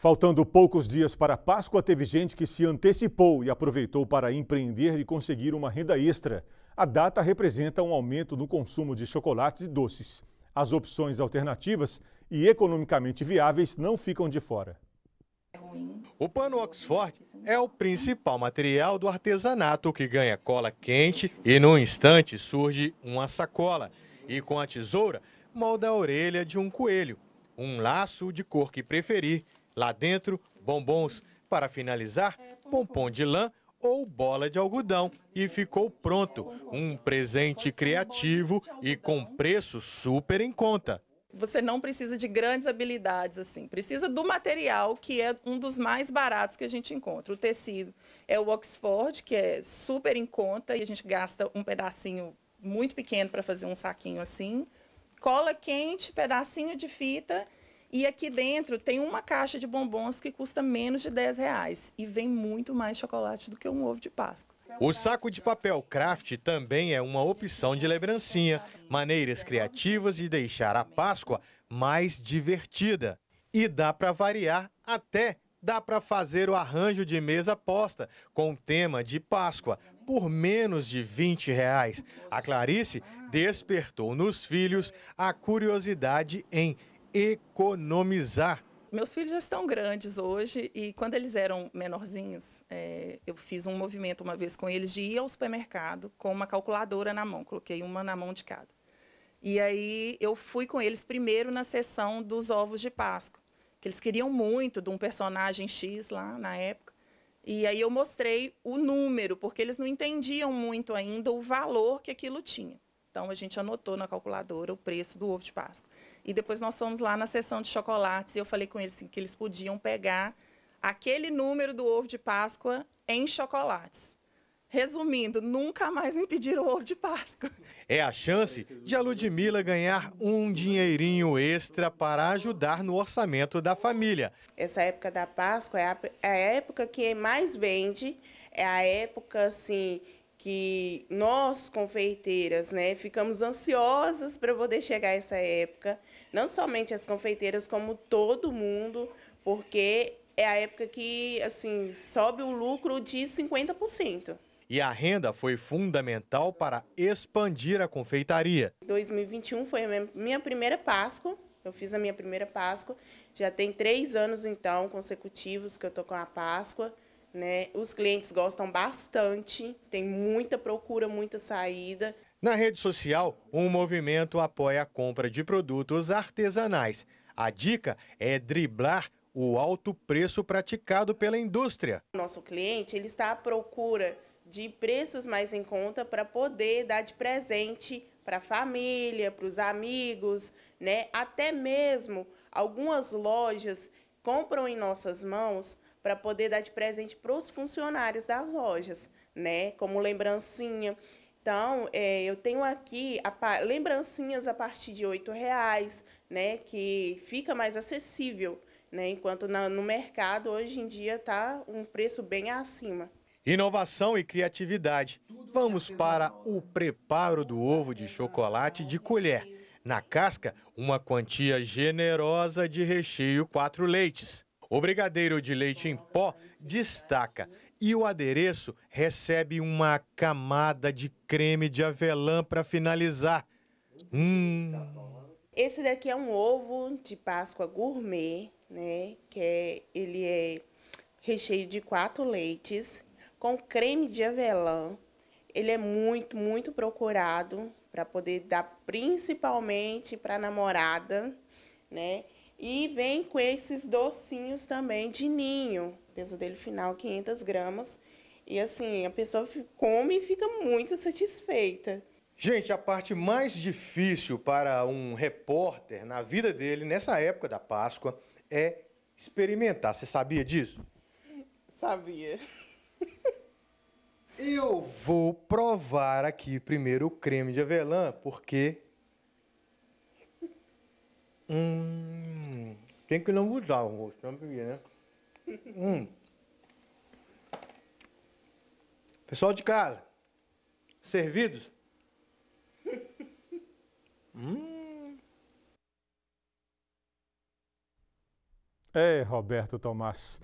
Faltando poucos dias para a Páscoa, teve gente que se antecipou e aproveitou para empreender e conseguir uma renda extra. A data representa um aumento no consumo de chocolates e doces. As opções alternativas e economicamente viáveis não ficam de fora. O pano Oxford é o principal material do artesanato que ganha cola quente e num instante surge uma sacola e com a tesoura molda a orelha de um coelho, um laço de cor que preferir Lá dentro, bombons. Para finalizar, é, pompom de lã ou bola de algodão e ficou pronto. Um presente criativo e com preço super em conta. Você não precisa de grandes habilidades assim, precisa do material que é um dos mais baratos que a gente encontra. O tecido é o Oxford, que é super em conta e a gente gasta um pedacinho muito pequeno para fazer um saquinho assim. Cola quente, pedacinho de fita e aqui dentro tem uma caixa de bombons que custa menos de 10 reais e vem muito mais chocolate do que um ovo de Páscoa. O saco de papel craft também é uma opção de lembrancinha, maneiras criativas de deixar a Páscoa mais divertida. E dá para variar até dá para fazer o arranjo de mesa posta com o tema de Páscoa por menos de 20 reais. A Clarice despertou nos filhos a curiosidade em economizar. Meus filhos já estão grandes hoje e quando eles eram menorzinhos, é, eu fiz um movimento uma vez com eles de ir ao supermercado com uma calculadora na mão, coloquei uma na mão de cada. E aí eu fui com eles primeiro na sessão dos ovos de Páscoa, que eles queriam muito de um personagem X lá na época. E aí eu mostrei o número, porque eles não entendiam muito ainda o valor que aquilo tinha. Então, a gente anotou na calculadora o preço do ovo de Páscoa. E depois nós fomos lá na sessão de chocolates e eu falei com eles assim, que eles podiam pegar aquele número do ovo de Páscoa em chocolates. Resumindo, nunca mais me pediram ovo de Páscoa. É a chance de a Ludmilla ganhar um dinheirinho extra para ajudar no orçamento da família. Essa época da Páscoa é a é época que mais vende, é a época assim que nós, confeiteiras, né, ficamos ansiosas para poder chegar essa época, não somente as confeiteiras, como todo mundo, porque é a época que assim sobe o lucro de 50%. E a renda foi fundamental para expandir a confeitaria. 2021 foi a minha primeira Páscoa, eu fiz a minha primeira Páscoa, já tem três anos então consecutivos que eu tô com a Páscoa. Né? Os clientes gostam bastante, tem muita procura, muita saída. Na rede social, um movimento apoia a compra de produtos artesanais. A dica é driblar o alto preço praticado pela indústria. Nosso cliente ele está à procura de preços mais em conta para poder dar de presente para a família, para os amigos, né? Até mesmo algumas lojas compram em nossas mãos para poder dar de presente para os funcionários das lojas, né? Como lembrancinha. Então, é, eu tenho aqui a, lembrancinhas a partir de R$ reais, né? Que fica mais acessível, né? Enquanto na, no mercado hoje em dia está um preço bem acima. Inovação e criatividade. Vamos para o preparo do ovo de chocolate de colher. Na casca, uma quantia generosa de recheio quatro leites. O brigadeiro de leite em pó destaca e o adereço recebe uma camada de creme de avelã para finalizar. Hum. Esse daqui é um ovo de Páscoa gourmet, né? Que é, ele é recheio de quatro leites com creme de avelã. Ele é muito, muito procurado para poder dar principalmente para namorada, né? E vem com esses docinhos também de ninho. Peso dele final, 500 gramas. E assim, a pessoa come e fica muito satisfeita. Gente, a parte mais difícil para um repórter na vida dele, nessa época da Páscoa, é experimentar. Você sabia disso? Sabia. Eu vou provar aqui primeiro o creme de avelã, porque. Hum, tem que não usar o rosto, não podia, né? Hum. Pessoal de casa, servidos? Hum. É, Roberto Tomás.